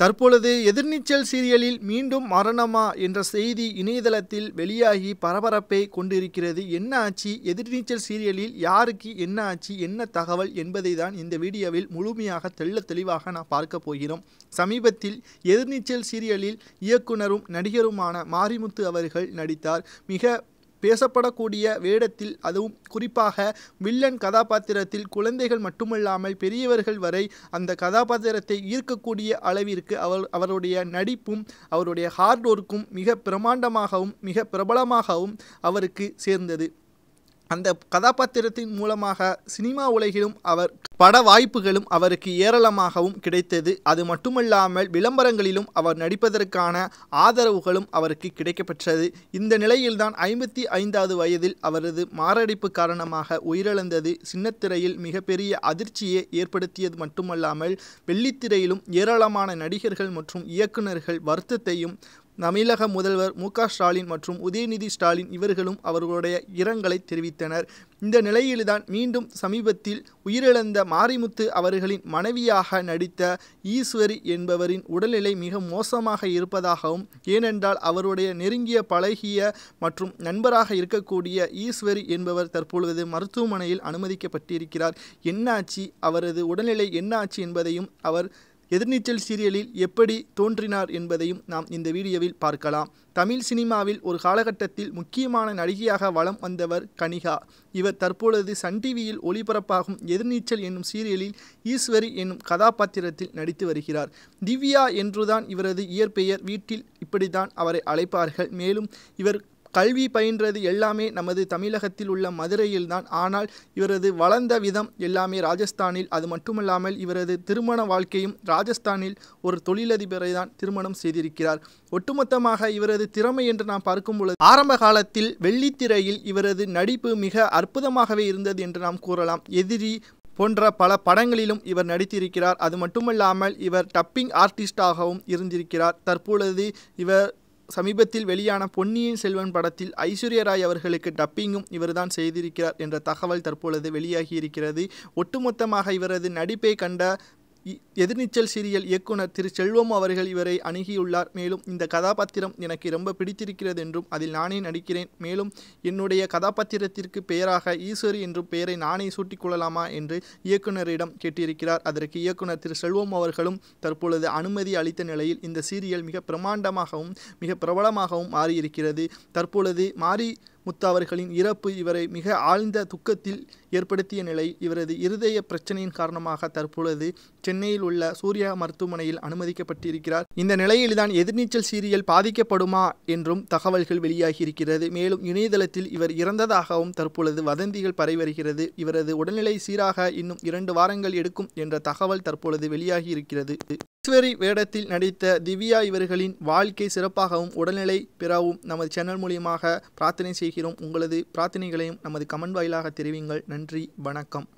தற்பொழுது எதிர்நீச்சல் சீரியலில் மீண்டும் மரணமா என்ற செய்தி இணையதளத்தில் வெளியாகி பரபரப்பை கொண்டிருக்கிறது என்ன ஆச்சு எதிர்நீச்சல் சீரியலில் யாருக்கு என்ன ஆச்சு என்ன தகவல் என்பதை தான் இந்த வீடியோவில் முழுமையாக தெல்ல தெளிவாக நான் பார்க்க போகிறோம் சமீபத்தில் எதிர்நீச்சல் சீரியலில் இயக்குனரும் நடிகருமான மாரிமுத்து அவர்கள் நடித்தார் மிக பேசப்படக்கூடிய வேடத்தில் அதுவும் குறிப்பாக வில்லன் கதாபாத்திரத்தில் குழந்தைகள் மட்டுமல்லாமல் பெரியவர்கள் வரை அந்த கதாபாத்திரத்தை ஈர்க்கக்கூடிய அளவிற்கு அவர் அவருடைய நடிப்பும் அவருடைய ஹார்ட் ஒர்க்கும் மிக பிரமாண்டமாகவும் மிக பிரபலமாகவும் அவருக்கு சேர்ந்தது அந்த கதாபாத்திரத்தின் மூலமாக சினிமா உலகிலும் அவர் பட வாய்ப்புகளும் அவருக்கு ஏராளமாகவும் கிடைத்தது அது மட்டுமல்லாமல் விளம்பரங்களிலும் அவர் நடிப்பதற்கான ஆதரவுகளும் அவருக்கு கிடைக்கப்பெற்றது இந்த நிலையில்தான் ஐம்பத்தி ஐந்தாவது வயதில் அவரது மாரடைப்பு காரணமாக உயிரிழந்தது சின்னத்திரையில் மிகப்பெரிய அதிர்ச்சியை ஏற்படுத்தியது மட்டுமல்லாமல் வெள்ளித்திரையிலும் ஏராளமான நடிகர்கள் மற்றும் இயக்குநர்கள் வருத்தத்தையும் தமிழக முதல்வர் மு ஸ்டாலின் மற்றும் உதயநிதி ஸ்டாலின் இவர்களும் அவர்களுடைய இரங்கலை தெரிவித்தனர் இந்த நிலையில்தான் மீண்டும் சமீபத்தில் உயிரிழந்த மாரிமுத்து அவர்களின் மனைவியாக நடித்த ஈஸ்வரி என்பவரின் உடல்நிலை மிக மோசமாக இருப்பதாகவும் ஏனென்றால் அவருடைய நெருங்கிய பழகிய மற்றும் நண்பராக இருக்கக்கூடிய ஈஸ்வரி என்பவர் தற்பொழுது மருத்துவமனையில் அனுமதிக்கப்பட்டிருக்கிறார் என்னாச்சு அவரது உடல்நிலை என்னாச்சு என்பதையும் அவர் எதிர்நீச்சல் சீரியலில் எப்படி தோன்றினார் என்பதையும் நாம் இந்த வீடியோவில் பார்க்கலாம் தமிழ் சினிமாவில் ஒரு காலகட்டத்தில் முக்கியமான நடிகையாக வலம் வந்தவர் கனிகா இவர் தற்பொழுது சன் டிவியில் ஒளிபரப்பாகும் எதிர்நீச்சல் என்னும் சீரியலில் ஈஸ்வரி என்னும் கதாபாத்திரத்தில் நடித்து வருகிறார் திவ்யா என்றுதான் இவரது இயற்பெயர் வீட்டில் இப்படித்தான் அவரை அழைப்பார்கள் மேலும் இவர் கல்வி பயின்றது எல்லாமே நமது தமிழகத்தில் உள்ள மதுரையில்தான் ஆனால் இவரது வளர்ந்த விதம் எல்லாமே ராஜஸ்தானில் அது மட்டுமல்லாமல் இவரது திருமண வாழ்க்கையும் ராஜஸ்தானில் ஒரு தொழிலதிபரை தான் திருமணம் செய்திருக்கிறார் ஒட்டுமொத்தமாக இவரது திறமை என்று நாம் பார்க்கும் பொழுது ஆரம்ப காலத்தில் வெள்ளித்திரையில் இவரது நடிப்பு மிக அற்புதமாகவே இருந்தது என்று நாம் கூறலாம் எதிரி போன்ற பல படங்களிலும் இவர் நடித்திருக்கிறார் அது மட்டுமல்லாமல் இவர் டப்பிங் ஆர்டிஸ்டாகவும் இருந்திருக்கிறார் தற்பொழுது இவர் சமீபத்தில் வெளியான பொன்னியின் செல்வன் படத்தில் ஐஸ்வர்யராய் அவர்களுக்கு டப்பிங்கும் இவர்தான் செய்திருக்கிறார் என்ற தகவல் தற்பொழுது வெளியாகியிருக்கிறது ஒட்டுமொத்தமாக இவரது நடிப்பை கண்ட எதிர்நீச்சல் சீரியல் இயக்குனர் திரு செல்வம் அவர்கள் இவரை அணுகியுள்ளார் மேலும் இந்த கதாபாத்திரம் எனக்கு ரொம்ப பிடித்திருக்கிறது என்றும் அதில் நானே நடிக்கிறேன் மேலும் என்னுடைய கதாபாத்திரத்திற்கு பெயராக ஈஸ்வரி என்றும் பெயரை நானே சூட்டிக்கொள்ளலாமா என்று இயக்குனரிடம் கேட்டிருக்கிறார் அதற்கு இயக்குனர் திரு செல்வம் அவர்களும் தற்பொழுது அனுமதி அளித்த நிலையில் இந்த சீரியல் மிக பிரமாண்டமாகவும் மிக பிரபலமாகவும் மாறியிருக்கிறது தற்பொழுது மாறி முத்து அவர்களின் இறப்பு இவரை மிக ஆழ்ந்த துக்கத்தில் ஏற்படுத்திய நிலை இவரது இருதய பிரச்சனையின் காரணமாக தற்பொழுது சென்னையில் உள்ள சூர்யா மருத்துவமனையில் அனுமதிக்கப்பட்டிருக்கிறார் இந்த நிலையில்தான் எதிர்நீச்சல் சீரியல் பாதிக்கப்படுமா என்றும் தகவல்கள் வெளியாகியிருக்கிறது மேலும் இணையதளத்தில் இவர் இறந்ததாகவும் தற்பொழுது வதந்திகள் பரவி வருகிறது இவரது உடல்நிலை சீராக இன்னும் இரண்டு வாரங்கள் எடுக்கும் என்ற தகவல் தற்பொழுது வெளியாகியிருக்கிறது ஈஸ்வரி வேடத்தில் நடித்த திவ்யா இவர்களின் வாழ்க்கை சிறப்பாகவும் உடல்நிலை பெறவும் நமது சேனல் மூலியமாக பிரார்த்தனை செய்கிறோம் உங்களது பிரார்த்தனைகளையும் நமது கமெண்ட் வாயிலாக தெரிவிங்கள் நன்றி வணக்கம்